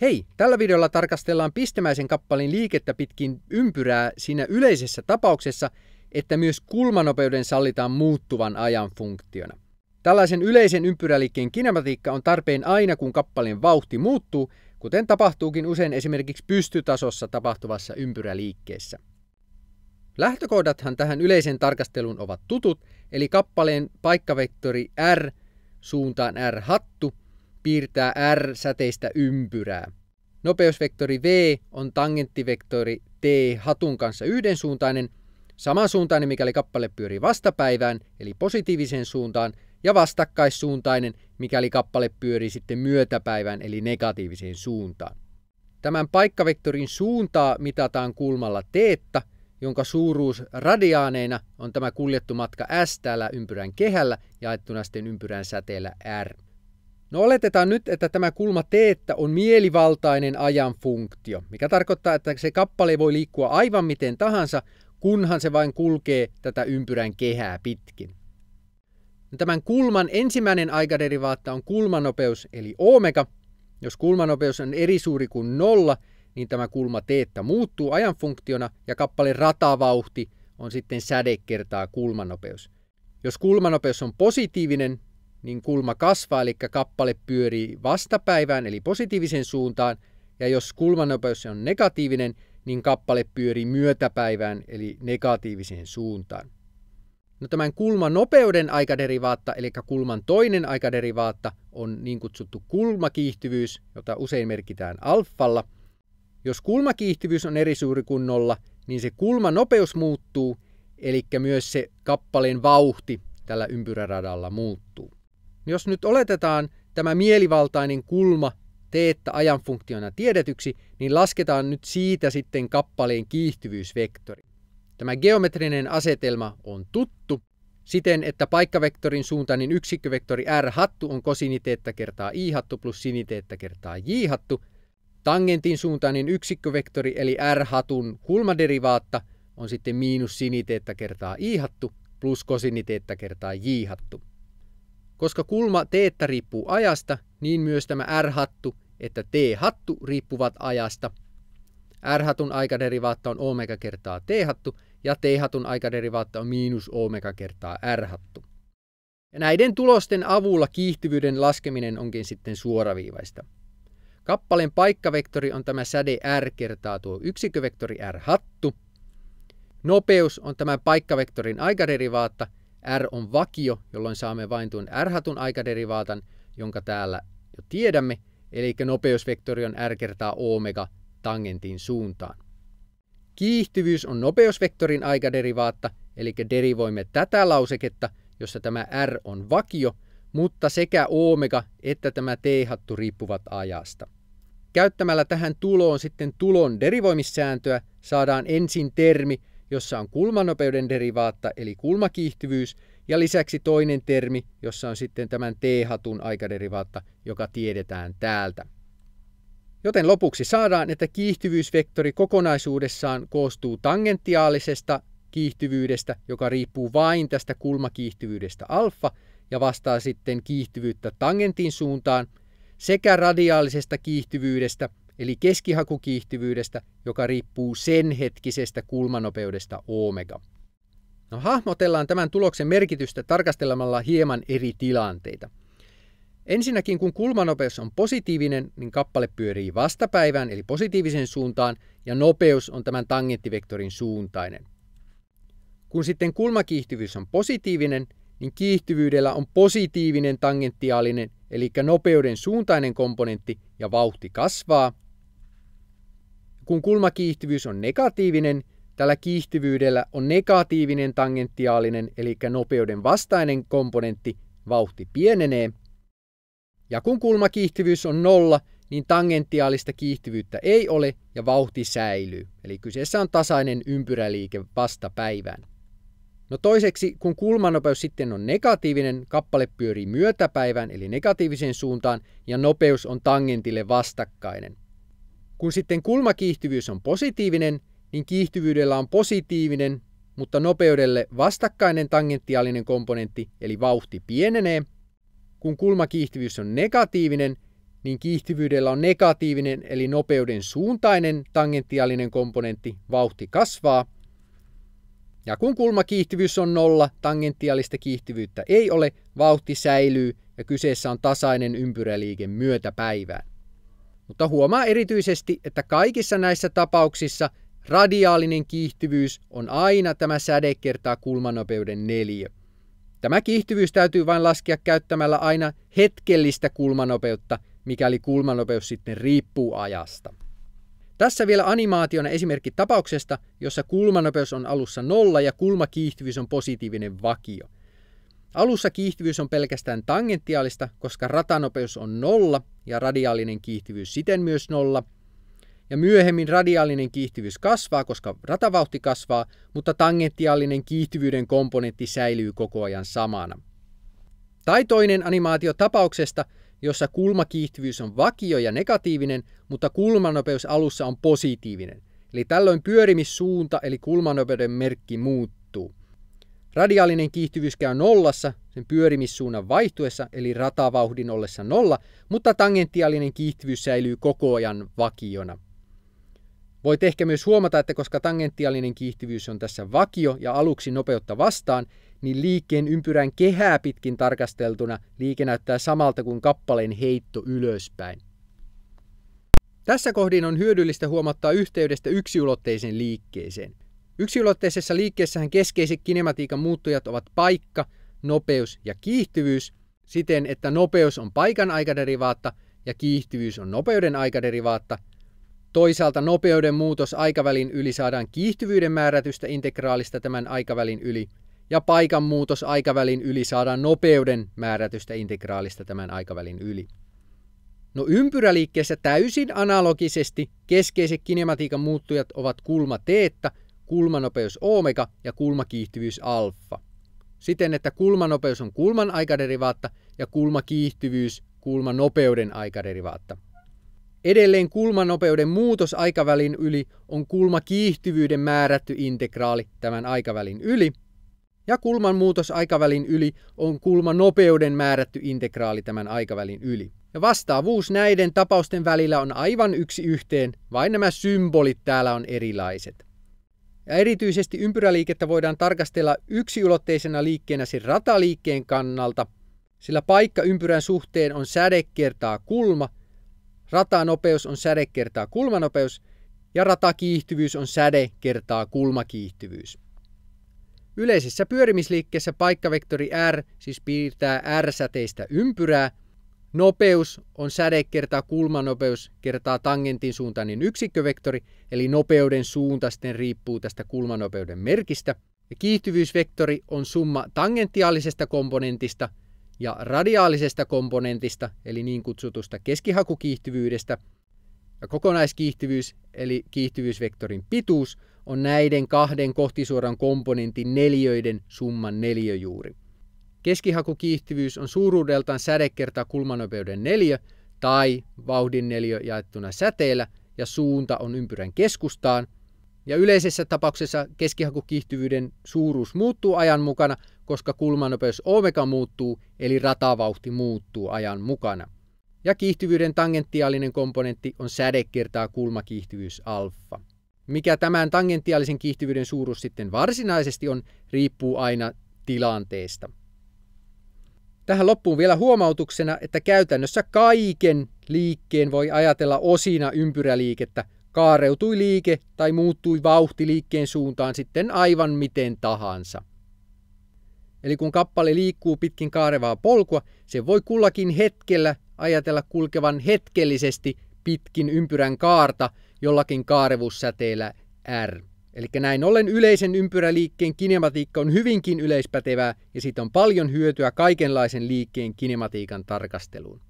Hei, tällä videolla tarkastellaan pistemäisen kappalin liikettä pitkin ympyrää siinä yleisessä tapauksessa, että myös kulmanopeuden sallitaan muuttuvan ajan funktiona. Tällaisen yleisen ympyräliikkeen kinematiikka on tarpeen aina, kun kappalin vauhti muuttuu, kuten tapahtuukin usein esimerkiksi pystytasossa tapahtuvassa ympyräliikkeessä. Lähtökohdathan tähän yleisen tarkasteluun ovat tutut, eli kappaleen paikkavektori R suuntaan R hattu piirtää R-säteistä ympyrää. Nopeusvektori V on tangenttivektori T hatun kanssa yhdensuuntainen, samansuuntainen mikäli kappale pyörii vastapäivään, eli positiiviseen suuntaan, ja vastakkaissuuntainen, mikäli kappale pyörii sitten myötäpäivään, eli negatiiviseen suuntaan. Tämän paikkavektorin suuntaa mitataan kulmalla teetta, jonka suuruus radiaaneina on tämä kuljettu matka s täällä ympyrän kehällä jaettuna sitten ympyrän säteellä r. No oletetaan nyt, että tämä kulma teettä on mielivaltainen ajan funktio, mikä tarkoittaa, että se kappale voi liikkua aivan miten tahansa, kunhan se vain kulkee tätä ympyrän kehää pitkin. Tämän kulman ensimmäinen aikaderivaatta on kulmanopeus eli omega. Jos kulmanopeus on eri suuri kuin nolla, niin tämä kulma teettä muuttuu ajanfunktiona ja kappaleen ratavauhti on sitten säde kertaa kulmanopeus. Jos kulmanopeus on positiivinen, niin kulma kasvaa, eli kappale pyörii vastapäivään, eli positiivisen suuntaan, ja jos kulmanopeus on negatiivinen, niin kappale pyörii myötäpäivään, eli negatiiviseen suuntaan. No tämän kulman nopeuden aikaderivaatta, eli kulman toinen aikaderivaatta, on niin kutsuttu kulmakiihtyvyys, jota usein merkitään alfalla. Jos kulmakiihtyvyys on eri suuri kuin nolla, niin se kulmanopeus muuttuu, eli myös se kappaleen vauhti tällä ympyräradalla muuttuu. Jos nyt oletetaan tämä mielivaltainen kulma teettä ajan funktiona tiedetyksi, niin lasketaan nyt siitä sitten kappaleen kiihtyvyysvektori. Tämä geometrinen asetelma on tuttu siten, että paikkavektorin suuntainen yksikkövektori r-hattu on kosiniteettä kertaa i-hattu plus siniteettä kertaa j-hattu. Tangentin suuntainen yksikkövektori eli r-hatun kulmaderivaatta on sitten miinus siniteettä kertaa i-hattu plus kosiniteettä kertaa j-hattu. Koska kulma teettä riippuu ajasta, niin myös tämä R-hattu että T-hattu riippuvat ajasta. R-hatun aikaderivaatta on omega kertaa T-hattu ja T-hatun aikaderivaatta on miinus omega kertaa R-hattu. Ja näiden tulosten avulla kiihtyvyyden laskeminen onkin sitten suoraviivaista. Kappaleen paikkavektori on tämä säde R kertaa tuo yksikövektori R-hattu. Nopeus on tämä paikkavektorin aikaderivaatta. R on vakio, jolloin saamme vain tuon R-hatun aikaderivaatan, jonka täällä jo tiedämme, eli nopeusvektori on R kertaa omega tangentin suuntaan. Kiihtyvyys on nopeusvektorin aikaderivaatta, eli derivoimme tätä lauseketta, jossa tämä R on vakio, mutta sekä omega että tämä t-hattu riippuvat ajasta. Käyttämällä tähän tuloon sitten tulon derivoimissääntöä saadaan ensin termi, jossa on kulmanopeuden derivaatta eli kulmakiihtyvyys, ja lisäksi toinen termi, jossa on sitten tämän t-hatun aikaderivaatta, joka tiedetään täältä. Joten lopuksi saadaan, että kiihtyvyysvektori kokonaisuudessaan koostuu tangentiaalisesta kiihtyvyydestä, joka riippuu vain tästä kulmakiihtyvyydestä alfa, ja vastaa sitten kiihtyvyyttä tangentin suuntaan, sekä radiaalisesta kiihtyvyydestä, eli keskihakukiihtyvyydestä, joka riippuu sen hetkisestä kulmanopeudesta omega. No, hahmotellaan tämän tuloksen merkitystä tarkastelemalla hieman eri tilanteita. Ensinnäkin kun kulmanopeus on positiivinen, niin kappale pyörii vastapäivään eli positiivisen suuntaan ja nopeus on tämän tangenttivektorin suuntainen. Kun sitten kulmakiihtyvyys on positiivinen, niin kiihtyvyydellä on positiivinen tangentiaalinen eli nopeuden suuntainen komponentti ja vauhti kasvaa, kun kulmakiihtyvyys on negatiivinen, tällä kiihtyvyydellä on negatiivinen tangentiaalinen, eli nopeuden vastainen komponentti, vauhti pienenee. Ja kun kulmakiihtyvyys on nolla, niin tangentiaalista kiihtyvyyttä ei ole ja vauhti säilyy. Eli kyseessä on tasainen ympyräliike vastapäivään. No toiseksi, kun kulmanopeus sitten on negatiivinen, kappale pyörii myötäpäivään eli negatiiviseen suuntaan ja nopeus on tangentille vastakkainen. Kun sitten kulmakiihtyvyys on positiivinen, niin kiihtyvyydellä on positiivinen, mutta nopeudelle vastakkainen tangentiaalinen komponentti, eli vauhti pienenee. Kun kulmakiihtyvyys on negatiivinen, niin kiihtyvyydellä on negatiivinen, eli nopeuden suuntainen tangentiaalinen komponentti, vauhti kasvaa. Ja kun kulmakiihtyvyys on nolla, tangentiaalista kiihtyvyyttä ei ole, vauhti säilyy ja kyseessä on tasainen ympyräliike myötäpäivään. Mutta huomaa erityisesti, että kaikissa näissä tapauksissa radiaalinen kiihtyvyys on aina tämä säde kertaa kulmanopeuden neljä. Tämä kiihtyvyys täytyy vain laskea käyttämällä aina hetkellistä kulmanopeutta, mikäli kulmanopeus sitten riippuu ajasta. Tässä vielä animaationa esimerkki tapauksesta, jossa kulmanopeus on alussa nolla ja kulmakiihtyvyys on positiivinen vakio – Alussa kiihtyvyys on pelkästään tangentiaalista, koska ratanopeus on nolla ja radiaalinen kiihtyvyys siten myös nolla. Ja myöhemmin radiaalinen kiihtyvyys kasvaa, koska ratavauhti kasvaa, mutta tangentiaalinen kiihtyvyyden komponentti säilyy koko ajan samana. Tai toinen animaatio tapauksesta, jossa kulmakiihtyvyys on vakio ja negatiivinen, mutta kulmanopeus alussa on positiivinen. Eli tällöin pyörimissuunta eli kulmanopeuden merkki muuttuu. Radiaalinen kiihtyvyys käy nollassa sen pyörimissuunnan vaihtuessa, eli ratavauhdin ollessa nolla, mutta tangentiaalinen kiihtyvyys säilyy koko ajan vakiona. Voit ehkä myös huomata, että koska tangentiaalinen kiihtyvyys on tässä vakio ja aluksi nopeutta vastaan, niin liikkeen ympyrän kehää pitkin tarkasteltuna liike näyttää samalta kuin kappaleen heitto ylöspäin. Tässä kohdin on hyödyllistä huomattaa yhteydestä yksiulotteiseen liikkeeseen. Yksiulotteisessa liikkeessähän keskeiset kinematiikan muuttujat ovat paikka, nopeus ja kiihtyvyys, siten että nopeus on paikan aikaderivaatta ja kiihtyvyys on nopeuden aikaderivaatta. Toisaalta nopeuden muutos aikavälin yli saadaan kiihtyvyyden määrätystä integraalista tämän aikavälin yli, ja paikan muutos aikavälin yli saadaan nopeuden määrätystä integraalista tämän aikavälin yli. No ympyräliikkeessä täysin analogisesti keskeiset kinematiikan muuttujat ovat kulma teetta – kulmanopeus omega ja kulmakiihtyvyys alfa. Siten, että kulmanopeus on kulman aikaderivaatta ja kulmakiihtyvyys kulmanopeuden aikaderivaatta. Edelleen kulmanopeuden muutos aikavälin yli on kulmakiihtyvyyden määrätty integraali tämän aikavälin yli, ja kulman muutos aikavälin yli on kulmanopeuden määrätty integraali tämän aikavälin yli. Ja vastaavuus näiden tapausten välillä on aivan yksi yhteen, vain nämä symbolit täällä on erilaiset. Ja erityisesti ympyräliikettä voidaan tarkastella yksiulotteisena liikkeenä sen siis rataliikkeen kannalta, sillä paikka ympyrän suhteen on säde kertaa kulma, ratanopeus on säde kertaa kulmanopeus ja ratakiihtyvyys on säde kertaa kulmakiihtyvyys. Yleisessä pyörimisliikkeessä paikkavektori R siis piirtää R-säteistä ympyrää – Nopeus on säde kertaa kulmanopeus kertaa tangentin suuntainen yksikkövektori, eli nopeuden suunta sitten riippuu tästä kulmanopeuden merkistä. Ja kiihtyvyysvektori on summa tangentiaalisesta komponentista ja radiaalisesta komponentista, eli niin kutsutusta keskihakukiihtyvyydestä. Ja kokonaiskiihtyvyys, eli kiihtyvyysvektorin pituus, on näiden kahden kohtisuoran komponentin neljöiden summan neljöjuuri. Keskihakukiihtyvyys on suuruudeltaan säde kertaa kulmanopeuden neljä tai vauhdin neliö jaettuna säteellä ja suunta on ympyrän keskustaan. Ja yleisessä tapauksessa keskihakukiihtyvyyden suuruus muuttuu ajan mukana, koska kulmanopeus omega muuttuu eli ratavauhti muuttuu ajan mukana. Ja kiihtyvyyden tangentiaalinen komponentti on säde kertaa kulmakiihtyvyys alfa. Mikä tämän tangentiaalisen kiihtyvyyden suuruus sitten varsinaisesti on, riippuu aina tilanteesta. Tähän loppuun vielä huomautuksena, että käytännössä kaiken liikkeen voi ajatella osina ympyräliikettä. Kaareutui liike tai muuttui vauhti liikkeen suuntaan sitten aivan miten tahansa. Eli kun kappale liikkuu pitkin kaarevaa polkua, se voi kullakin hetkellä ajatella kulkevan hetkellisesti pitkin ympyrän kaarta jollakin kaarevussäteellä R. Eli näin ollen yleisen ympyräliikkeen kinematiikka on hyvinkin yleispätevää ja siitä on paljon hyötyä kaikenlaisen liikkeen kinematiikan tarkasteluun.